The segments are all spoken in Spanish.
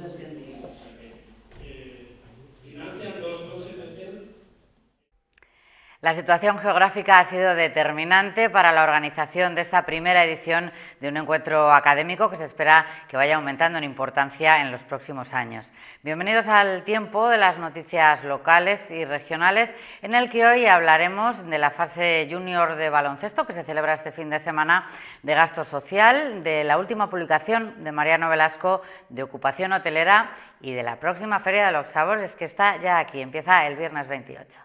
cosas La situación geográfica ha sido determinante para la organización de esta primera edición de un encuentro académico que se espera que vaya aumentando en importancia en los próximos años. Bienvenidos al tiempo de las noticias locales y regionales, en el que hoy hablaremos de la fase junior de baloncesto que se celebra este fin de semana, de gasto social, de la última publicación de Mariano Velasco de ocupación hotelera y de la próxima Feria de los Sabores que está ya aquí, empieza el viernes 28.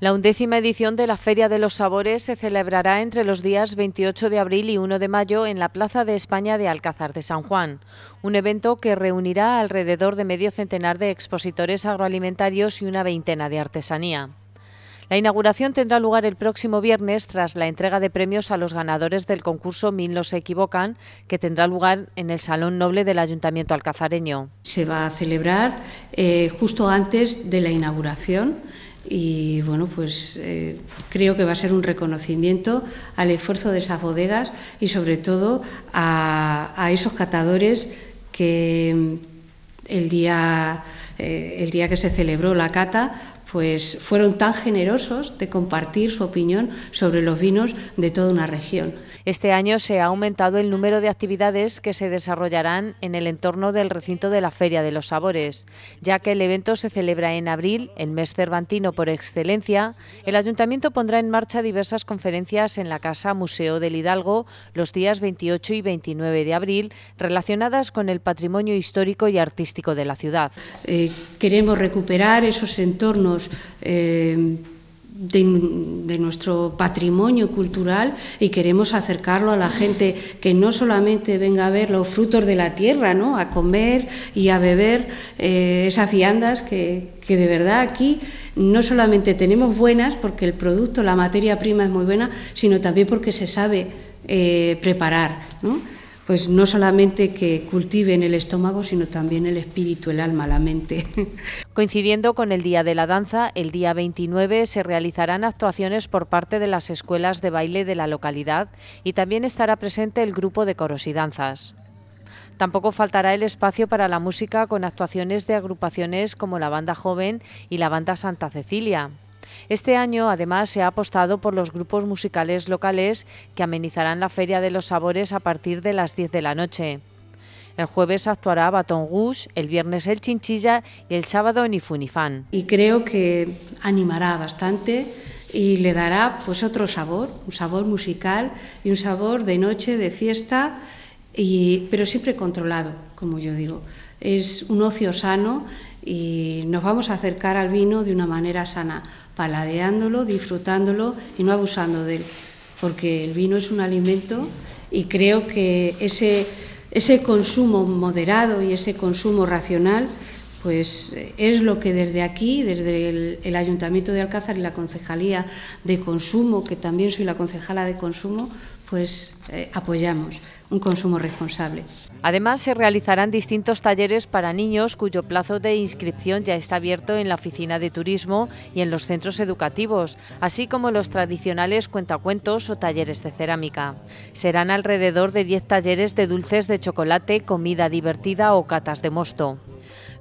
La undécima edición de la Feria de los Sabores se celebrará entre los días 28 de abril y 1 de mayo en la Plaza de España de Alcázar de San Juan, un evento que reunirá alrededor de medio centenar de expositores agroalimentarios y una veintena de artesanía. La inauguración tendrá lugar el próximo viernes tras la entrega de premios a los ganadores del concurso Mil no se equivocan, que tendrá lugar en el Salón Noble del Ayuntamiento Alcazareño. Se va a celebrar eh, justo antes de la inauguración y bueno, pues eh, creo que va a ser un reconocimiento al esfuerzo de esas bodegas y sobre todo a, esos catadores que mm, el día, eh, el día que se celebró la cata, pues fueron tan generosos de compartir su opinión sobre los vinos de toda una región. Este año se ha aumentado el número de actividades que se desarrollarán en el entorno del recinto de la Feria de los Sabores. Ya que el evento se celebra en abril, el mes cervantino por excelencia, el ayuntamiento pondrá en marcha diversas conferencias en la Casa Museo del Hidalgo los días 28 y 29 de abril relacionadas con el patrimonio histórico y artístico de la ciudad. Eh, queremos recuperar esos entornos eh, de, nuestro patrimonio cultural y queremos acercarlo a la gente que no solamente venga a ver los frutos de la tierra, ¿no? a comer y a beber eh, esas fiandas que, de verdad aquí no solamente tenemos buenas porque el producto, la materia prima es muy buena, sino también porque se sabe eh, preparar pues no solamente que cultiven el estómago, sino también el espíritu, el alma, la mente. Coincidiendo con el Día de la Danza, el día 29 se realizarán actuaciones por parte de las escuelas de baile de la localidad y también estará presente el grupo de coros y danzas. Tampoco faltará el espacio para la música con actuaciones de agrupaciones como la Banda Joven y la Banda Santa Cecilia. Este año, además, se ha apostado por los grupos musicales locales que amenizarán la Feria de los Sabores a partir de las 10 de la noche. El jueves actuará Baton Rouge, el viernes el Chinchilla y el sábado Nifunifan. Y creo que animará bastante y le dará pues otro sabor, un sabor musical y un sabor de noche, de fiesta, y, pero siempre controlado, como yo digo es un ocio sano y nos vamos a acercar al vino de una manera sana, paladeándolo, disfrutándolo y no abusando de él, porque el vino es un alimento y creo que ese, consumo moderado y ese consumo racional pues es lo que desde aquí, desde el, Ayuntamiento de Alcázar y la Concejalía de Consumo, que también soy la concejala de Consumo, pues eh, apoyamos un consumo responsable. Además, se realizarán distintos talleres para niños cuyo plazo de inscripción ya está abierto en la oficina de turismo y en los centros educativos, así como los tradicionales cuentacuentos o talleres de cerámica. Serán alrededor de 10 talleres de dulces de chocolate, comida divertida o catas de mosto.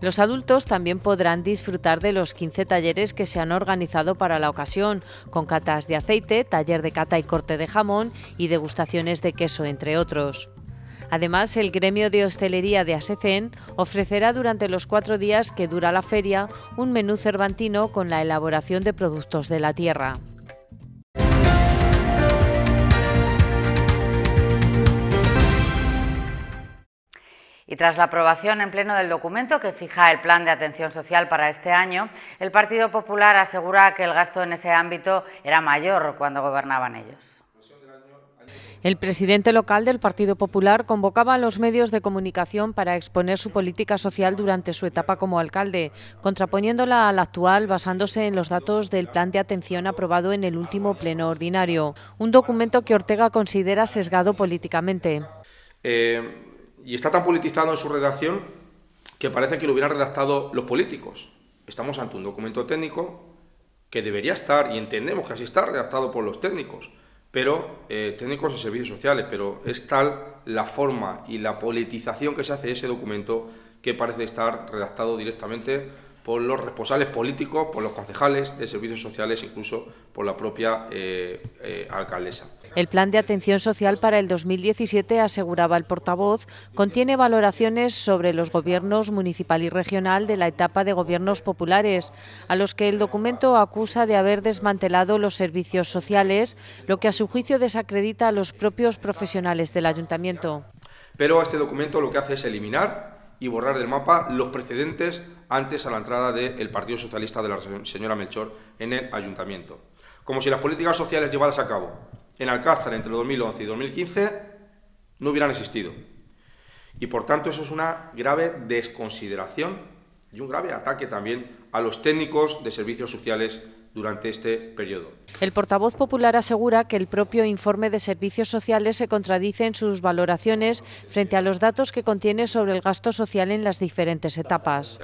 Los adultos también podrán disfrutar de los 15 talleres que se han organizado para la ocasión, con catas de aceite, taller de cata y corte de jamón y degustaciones de queso, entre otros. Además, el gremio de hostelería de ASECEN ofrecerá durante los cuatro días que dura la feria un menú cervantino con la elaboración de productos de la tierra. Y tras la aprobación en pleno del documento que fija el plan de atención social para este año, el Partido Popular asegura que el gasto en ese ámbito era mayor cuando gobernaban ellos. El presidente local del Partido Popular convocaba a los medios de comunicación para exponer su política social durante su etapa como alcalde, contraponiéndola a la actual basándose en los datos del plan de atención aprobado en el último pleno ordinario, un documento que Ortega considera sesgado políticamente. Eh, y está tan politizado en su redacción que parece que lo hubieran redactado los políticos. Estamos ante un documento técnico que debería estar, y entendemos que así está redactado por los técnicos, pero eh, técnicos de servicios sociales, pero es tal la forma y la politización que se hace ese documento que parece estar redactado directamente por los responsables políticos, por los concejales de servicios sociales, incluso por la propia eh, eh, alcaldesa. El plan de atención social para el 2017, aseguraba el portavoz, contiene valoraciones sobre los gobiernos municipal y regional de la etapa de gobiernos populares, a los que el documento acusa de haber desmantelado los servicios sociales, lo que a su juicio desacredita a los propios profesionales del ayuntamiento. Pero este documento lo que hace es eliminar y borrar del mapa los precedentes antes a la entrada del Partido Socialista de la señora Melchor en el ayuntamiento. Como si las políticas sociales llevadas a cabo en Alcázar entre 2011 y 2015 no hubieran existido. Y por tanto eso es una grave desconsideración y un grave ataque también a los técnicos de servicios sociales durante este periodo. El portavoz popular asegura que el propio informe de servicios sociales se contradice en sus valoraciones frente a los datos que contiene sobre el gasto social en las diferentes etapas.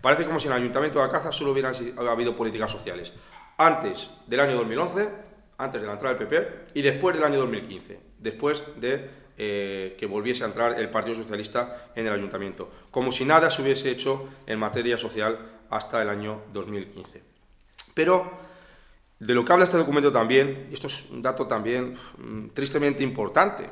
Parece como si en el Ayuntamiento de Alcázar solo hubieran habido políticas sociales. Antes del año 2011 antes de la entrada del PP y después del año 2015, después de eh, que volviese a entrar el Partido Socialista en el ayuntamiento, como si nada se hubiese hecho en materia social hasta el año 2015. Pero de lo que habla este documento también, y esto es un dato también mm, tristemente importante,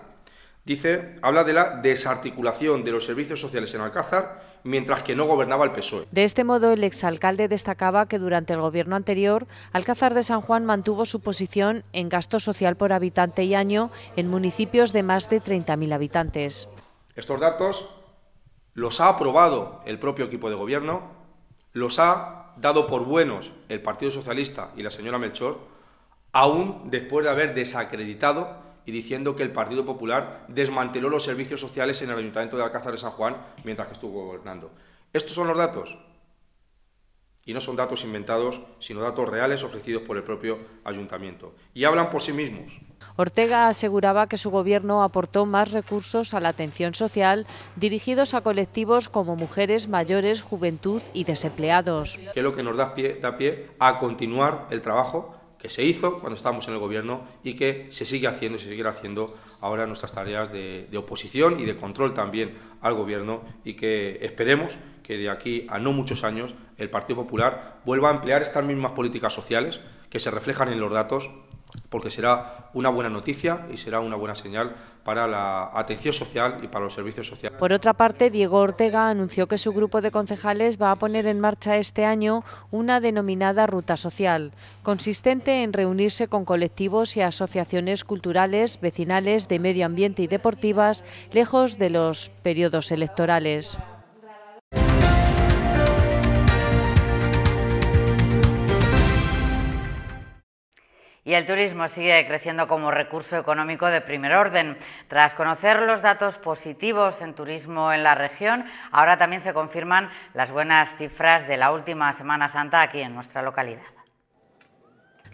Dice, habla de la desarticulación de los servicios sociales en Alcázar mientras que no gobernaba el PSOE. De este modo, el exalcalde destacaba que durante el gobierno anterior, Alcázar de San Juan mantuvo su posición en gasto social por habitante y año en municipios de más de 30.000 habitantes. Estos datos los ha aprobado el propio equipo de gobierno, los ha dado por buenos el Partido Socialista y la señora Melchor, aún después de haber desacreditado y diciendo que el Partido Popular desmanteló los servicios sociales en el Ayuntamiento de Alcázar de San Juan mientras que estuvo gobernando. Estos son los datos. Y no son datos inventados, sino datos reales ofrecidos por el propio ayuntamiento. Y hablan por sí mismos. Ortega aseguraba que su gobierno aportó más recursos a la atención social dirigidos a colectivos como mujeres, mayores, juventud y desempleados. Que lo que nos da pie, da pie a continuar el trabajo se hizo cuando estábamos en el gobierno y que se sigue haciendo y se seguirá haciendo ahora nuestras tareas de, de, oposición y de control también al gobierno y que esperemos que de aquí a no muchos años el Partido Popular vuelva a emplear estas mismas políticas sociales que se reflejan en los datos porque será una buena noticia y será una buena señal para la atención social y para los servicios sociales. Por otra parte, Diego Ortega anunció que su grupo de concejales va a poner en marcha este año una denominada ruta social, consistente en reunirse con colectivos y asociaciones culturales, vecinales, de medio ambiente y deportivas, lejos de los periodos electorales. Y el turismo sigue creciendo como recurso económico de primer orden. Tras conocer los datos positivos en turismo en la región, ahora también se confirman las buenas cifras de la última Semana Santa aquí en nuestra localidad.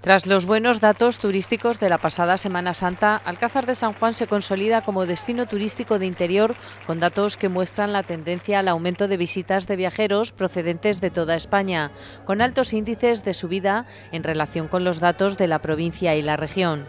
Tras los buenos datos turísticos de la pasada Semana Santa, Alcázar de San Juan se consolida como destino turístico de interior con datos que muestran la tendencia al aumento de visitas de viajeros procedentes de toda España, con altos índices de subida en relación con los datos de la provincia y la región.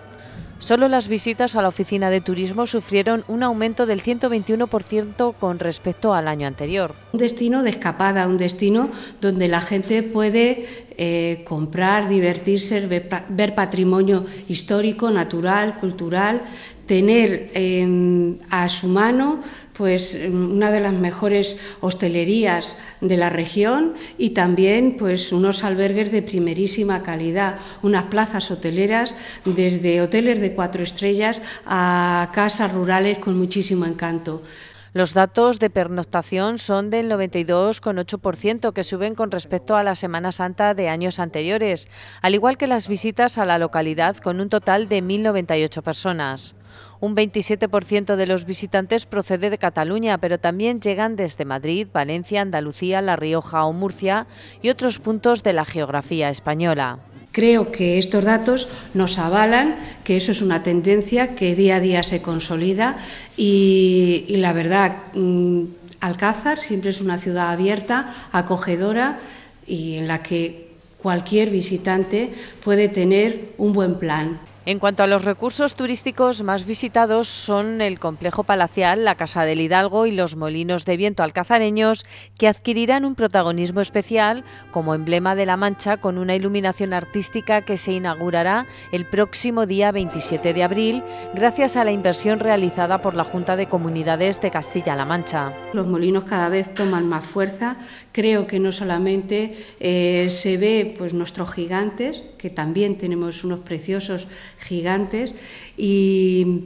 Solo las visitas a la oficina de turismo sufrieron un aumento del 121% con respecto al año anterior. Un destino de escapada, un destino donde la gente puede eh, comprar, divertirse, ver patrimonio histórico, natural, cultural, tener a su mano pues una de las mejores hostelerías de la región y también pues unos albergues de primerísima calidad, unas plazas hoteleras desde hoteles de cuatro estrellas a casas rurales con muchísimo encanto. Los datos de pernoctación son del 92,8%, que suben con respecto a la Semana Santa de años anteriores, al igual que las visitas a la localidad, con un total de 1.098 personas. Un 27% de los visitantes procede de Cataluña, pero también llegan desde Madrid, Valencia, Andalucía, La Rioja o Murcia y otros puntos de la geografía española. Creo que estos datos nos avalan que eso es una tendencia que día a día se consolida y, la verdad, mm, Alcázar siempre es una ciudad abierta, acogedora y en la que cualquier visitante puede tener un buen plan. En cuanto a los recursos turísticos más visitados son el complejo palacial, la Casa del Hidalgo y los molinos de viento alcazareños, que adquirirán un protagonismo especial como emblema de la Mancha con una iluminación artística que se inaugurará el próximo día 27 de abril, gracias a la inversión realizada por la Junta de Comunidades de Castilla-La Mancha. Los molinos cada vez toman más fuerza Creo que no solamente eh, se ve pues, nuestros gigantes, que también tenemos unos preciosos gigantes, y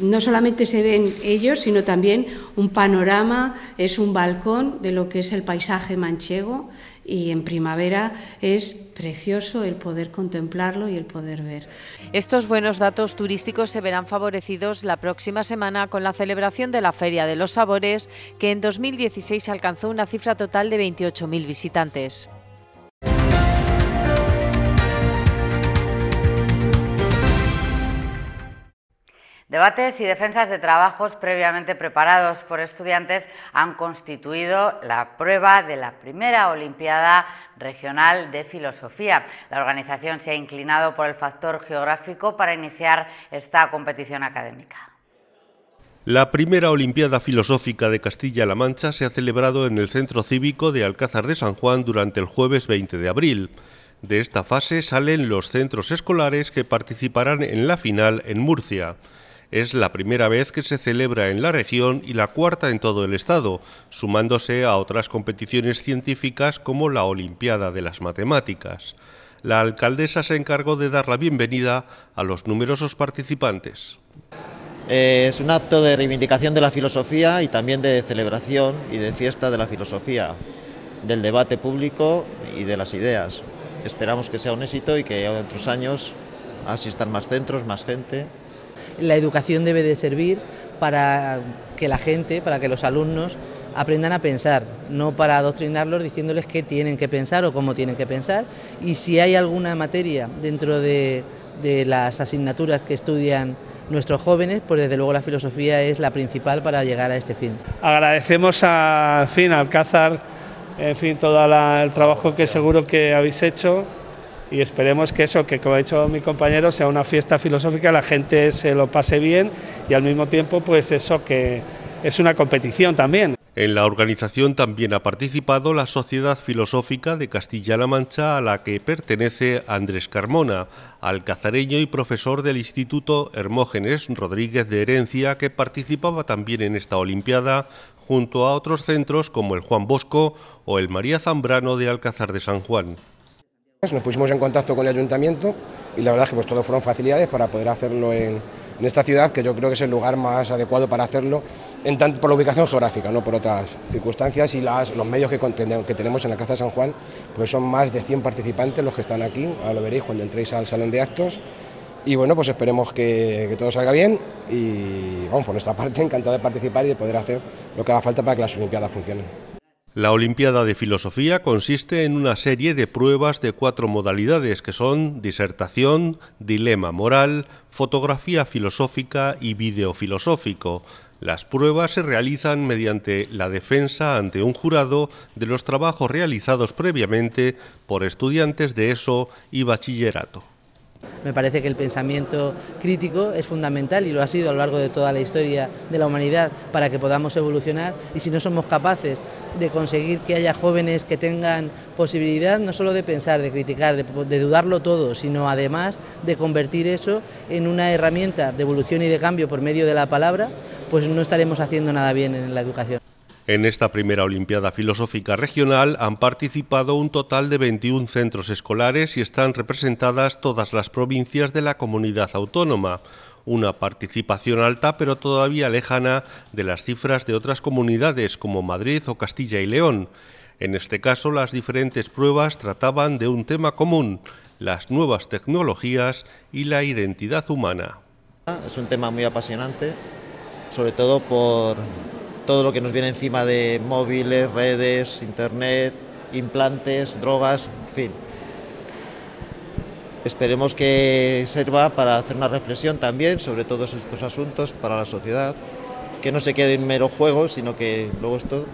no solamente se ven ellos, sino también un panorama, es un balcón de lo que es el paisaje manchego y en primavera es precioso el poder contemplarlo y el poder ver. Estos buenos datos turísticos se verán favorecidos la próxima semana con la celebración de la Feria de los Sabores, que en 2016 alcanzó una cifra total de 28.000 visitantes. Debates y defensas de trabajos previamente preparados por estudiantes han constituido la prueba de la primera Olimpiada Regional de Filosofía. La organización se ha inclinado por el factor geográfico para iniciar esta competición académica. La primera Olimpiada Filosófica de Castilla-La Mancha se ha celebrado en el Centro Cívico de Alcázar de San Juan durante el jueves 20 de abril. De esta fase salen los centros escolares que participarán en la final en Murcia. Es la primera vez que se celebra en la región y la cuarta en todo el Estado, sumándose a otras competiciones científicas como la Olimpiada de las Matemáticas. La alcaldesa se encargó de dar la bienvenida a los numerosos participantes. Eh, es un acto de reivindicación de la filosofía y también de celebración y de fiesta de la filosofía, del debate público y de las ideas. Esperamos que sea un éxito y que en otros años asistan más centros, más gente la educación debe de servir para que la gente, para que los alumnos aprendan a pensar, no para adoctrinarlos diciéndoles qué tienen que pensar o cómo tienen que pensar. Y si hay alguna materia dentro de, las asignaturas que estudian nuestros jóvenes, pues desde luego la filosofía es la principal para llegar a este fin. Agradecemos a Alcázar en fin, todo el trabajo que seguro que habéis hecho y esperemos que eso, que como ha dicho mi compañero, sea una fiesta filosófica, la gente se lo pase bien y al mismo tiempo pues eso que es una competición también. En la organización también ha participado la Sociedad Filosófica de Castilla-La Mancha a la que pertenece Andrés Carmona, alcazareño y profesor del Instituto Hermógenes Rodríguez de Herencia, que participaba también en esta Olimpiada junto a otros centros como el Juan Bosco o el María Zambrano de Alcázar de San Juan. Pues nos pusimos en contacto con el ayuntamiento y la verdad es que pues todo fueron facilidades para poder hacerlo en, esta ciudad, que yo creo que es el lugar más adecuado para hacerlo, tanto, por la ubicación geográfica, no por otras circunstancias y los medios que, tenemos en la Casa de San Juan, pues son más de 100 participantes los que están aquí, ahora lo veréis cuando entréis al salón de actos. Y bueno, pues esperemos que, todo salga bien y vamos, por nuestra parte, encantado de participar y de poder hacer lo que haga falta para que las Olimpiadas funcionen. La Olimpiada de Filosofía consiste en una serie de pruebas de cuatro modalidades que son disertación, dilema moral, fotografía filosófica y video filosófico. Las pruebas se realizan mediante la defensa ante un jurado de los trabajos realizados previamente por estudiantes de ESO y bachillerato. Me parece que el pensamiento crítico es fundamental y lo ha sido a lo largo de toda la historia de la humanidad para que podamos evolucionar y si no somos capaces de conseguir que haya jóvenes que tengan posibilidad no solo de pensar, de criticar, de, dudarlo todo, sino además de convertir eso en una herramienta de evolución y de cambio por medio de la palabra, pues no estaremos haciendo nada bien en la educación. En esta primera Olimpiada Filosófica Regional han participado un total de 21 centros escolares y están representadas todas las provincias de la comunidad autónoma. Una participación alta pero todavía lejana de las cifras de otras comunidades como Madrid o Castilla y León. En este caso, las diferentes pruebas trataban de un tema común, las nuevas tecnologías y la identidad humana. Es un tema muy apasionante, sobre todo por, todo lo que nos viene encima de móviles, redes, internet, implantes, drogas, en fin. Esperemos que sirva para hacer una reflexión también sobre todos estos asuntos para la sociedad, que no se quede en mero juego, sino que luego esto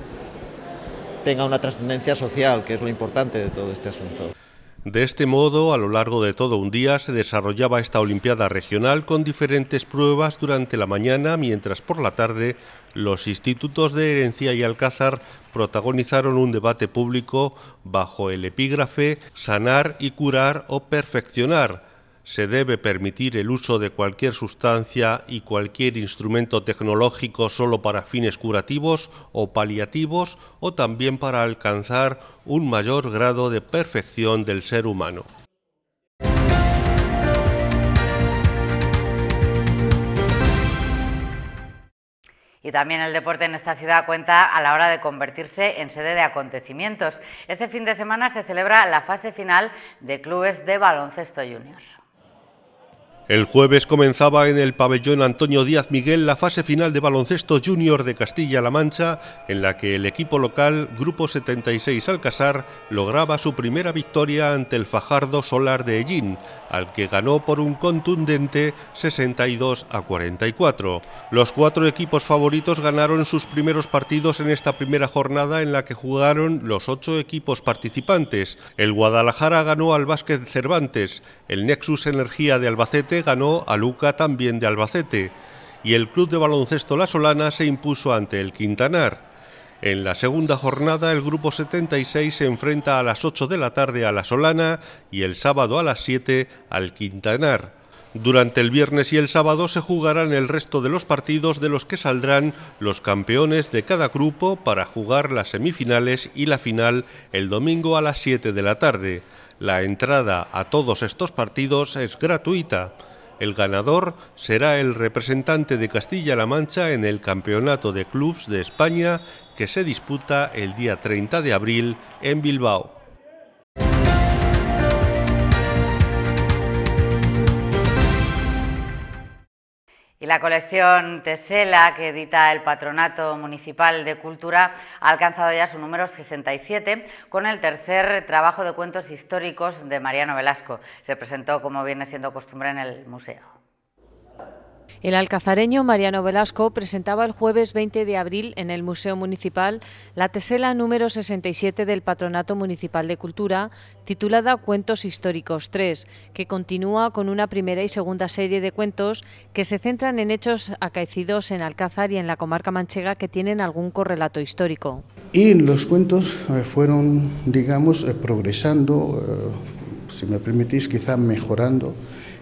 tenga una trascendencia social, que es lo importante de todo este asunto. De este modo, a lo largo de todo un día se desarrollaba esta Olimpiada Regional con diferentes pruebas durante la mañana, mientras por la tarde los institutos de Herencia y Alcázar protagonizaron un debate público bajo el epígrafe Sanar y curar o perfeccionar se debe permitir el uso de cualquier sustancia y cualquier instrumento tecnológico solo para fines curativos o paliativos o también para alcanzar un mayor grado de perfección del ser humano. Y también el deporte en esta ciudad cuenta a la hora de convertirse en sede de acontecimientos. Este fin de semana se celebra la fase final de clubes de baloncesto junior. El jueves comenzaba en el pabellón Antonio Díaz Miguel la fase final de baloncesto junior de Castilla-La Mancha, en la que el equipo local Grupo 76 Alcazar lograba su primera victoria ante el Fajardo Solar de Ellín, al que ganó por un contundente 62 a 44. Los cuatro equipos favoritos ganaron sus primeros partidos en esta primera jornada en la que jugaron los ocho equipos participantes. El Guadalajara ganó al básquet Cervantes, el Nexus Energía de Albacete ganó a Luca también de Albacete y el Club de Baloncesto La Solana se impuso ante el Quintanar. En la segunda jornada el grupo 76 se enfrenta a las 8 de la tarde a La Solana y el sábado a las 7 al Quintanar. Durante el viernes y el sábado se jugarán el resto de los partidos de los que saldrán los campeones de cada grupo para jugar las semifinales y la final el domingo a las 7 de la tarde. La entrada a todos estos partidos es gratuita. El ganador será el representante de Castilla-La Mancha en el Campeonato de Clubs de España que se disputa el día 30 de abril en Bilbao. Y la colección Tesela, que edita el Patronato Municipal de Cultura, ha alcanzado ya su número 67 con el tercer trabajo de cuentos históricos de Mariano Velasco. Se presentó, como viene siendo costumbre, en el museo. El alcazareño Mariano Velasco presentaba el jueves 20 de abril en el Museo Municipal la tesela número 67 del Patronato Municipal de Cultura, titulada Cuentos Históricos 3, que continúa con una primera y segunda serie de cuentos que se centran en hechos acaecidos en Alcázar y en la comarca manchega que tienen algún correlato histórico. Y los cuentos eh, fueron, digamos, eh, progresando eh, si me permitís, quizá mejorando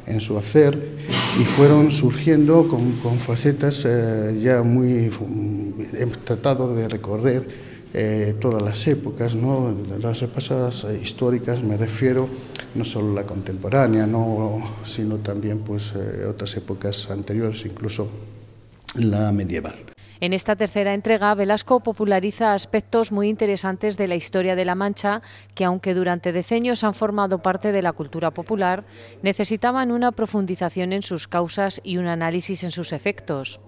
en su hacer y fueron surgiendo con, facetas eh, ya muy... Mm, hemos tratado de recorrer eh, todas las épocas, ¿no? las pasadas históricas me refiero, no solo la contemporánea, ¿no? sino también pues, eh, otras épocas anteriores, incluso la medieval. En esta tercera entrega, Velasco populariza aspectos muy interesantes de la historia de La Mancha, que aunque durante decenios han formado parte de la cultura popular, necesitaban una profundización en sus causas y un análisis en sus efectos.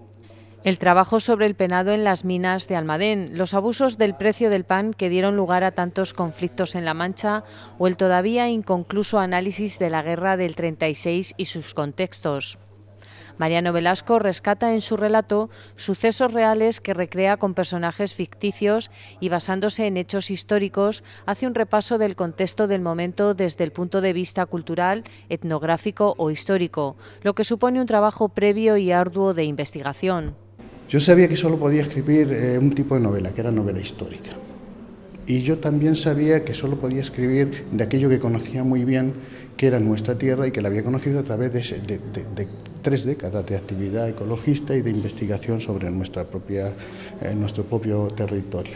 El trabajo sobre el penado en las minas de Almadén, los abusos del precio del pan que dieron lugar a tantos conflictos en La Mancha o el todavía inconcluso análisis de la guerra del 36 y sus contextos. Mariano Velasco rescata en su relato sucesos reales que recrea con personajes ficticios y basándose en hechos históricos, hace un repaso del contexto del momento desde el punto de vista cultural, etnográfico o histórico, lo que supone un trabajo previo y arduo de investigación. Yo sabía que solo podía escribir eh, un tipo de novela, que era novela histórica. Y yo también sabía que solo podía escribir de aquello que conocía muy bien, que era nuestra tierra y que la había conocido a través de, tres décadas de actividad ecologista y de investigación sobre nuestra propia, eh, nuestro propio territorio.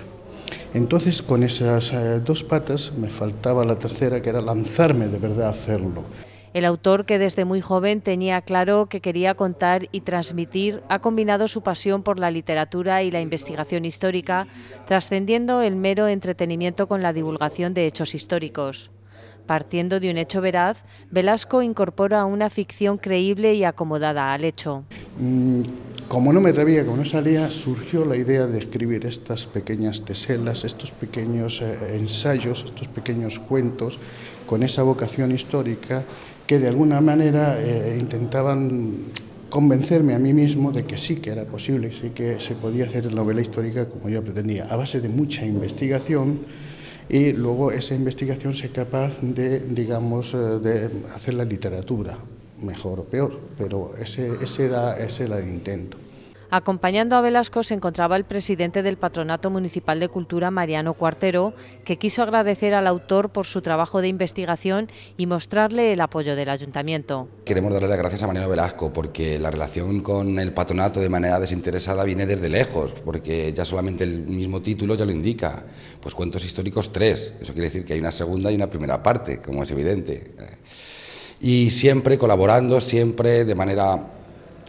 Entonces, con esas eh, dos patas me faltaba la tercera, que era lanzarme de verdad a hacerlo. El autor, que desde muy joven tenía claro que quería contar y transmitir, ha combinado su pasión por la literatura y la investigación histórica, trascendiendo el mero entretenimiento con la divulgación de hechos históricos. Partiendo de un hecho veraz, Velasco incorpora una ficción creíble y acomodada al hecho. Mm, como no me atrevía, como no salía, surgió la idea de escribir estas pequeñas teselas, estos pequeños eh, ensayos, estos pequeños cuentos, con esa vocación histórica que de alguna manera eh, intentaban convencerme a mí mismo de que sí que era posible, sí que se podía hacer novela histórica como yo pretendía, a base de mucha investigación y luego esa investigación ser capaz de, digamos, eh, de hacer la literatura, mejor o peor, pero ese, ese, era, ese era el intento. Acompañando a Velasco se encontraba el presidente del Patronato Municipal de Cultura, Mariano Cuartero, que quiso agradecer al autor por su trabajo de investigación y mostrarle el apoyo del ayuntamiento. Queremos darle las gracias a Mariano Velasco porque la relación con el patronato de manera desinteresada viene desde lejos, porque ya solamente el mismo título ya lo indica. Pues cuentos históricos tres, eso quiere decir que hay una segunda y una primera parte, como es evidente. Y siempre colaborando, siempre de manera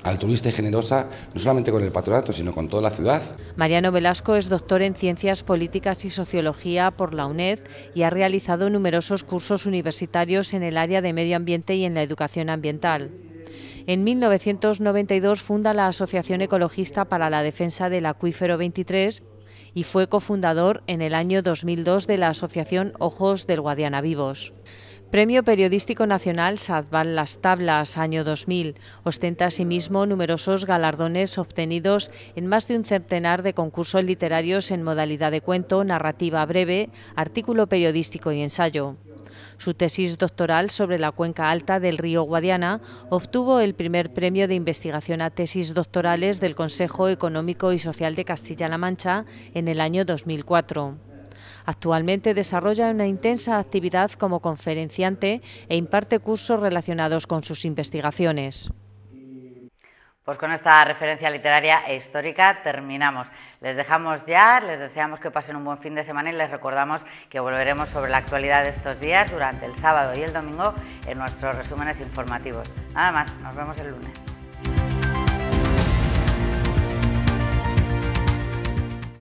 altruista y generosa, no solamente con el patronato, sino con toda la ciudad. Mariano Velasco es doctor en Ciencias Políticas y Sociología por la UNED y ha realizado numerosos cursos universitarios en el área de medio ambiente y en la educación ambiental. En 1992 funda la Asociación Ecologista para la Defensa del Acuífero 23 y fue cofundador en el año 2002 de la Asociación Ojos del Guadiana Vivos. Premio Periodístico Nacional Sadban Las Tablas, año 2000. Ostenta asimismo numerosos galardones obtenidos en más de un centenar de concursos literarios en modalidad de cuento, narrativa breve, artículo periodístico y ensayo. Su tesis doctoral sobre la cuenca alta del río Guadiana obtuvo el primer premio de investigación a tesis doctorales del Consejo Económico y Social de Castilla-La Mancha en el año 2004. Actualmente desarrolla una intensa actividad como conferenciante e imparte cursos relacionados con sus investigaciones. Pues con esta referencia literaria e histórica terminamos. Les dejamos ya, les deseamos que pasen un buen fin de semana y les recordamos que volveremos sobre la actualidad de estos días durante el sábado y el domingo en nuestros resúmenes informativos. Nada más, nos vemos el lunes.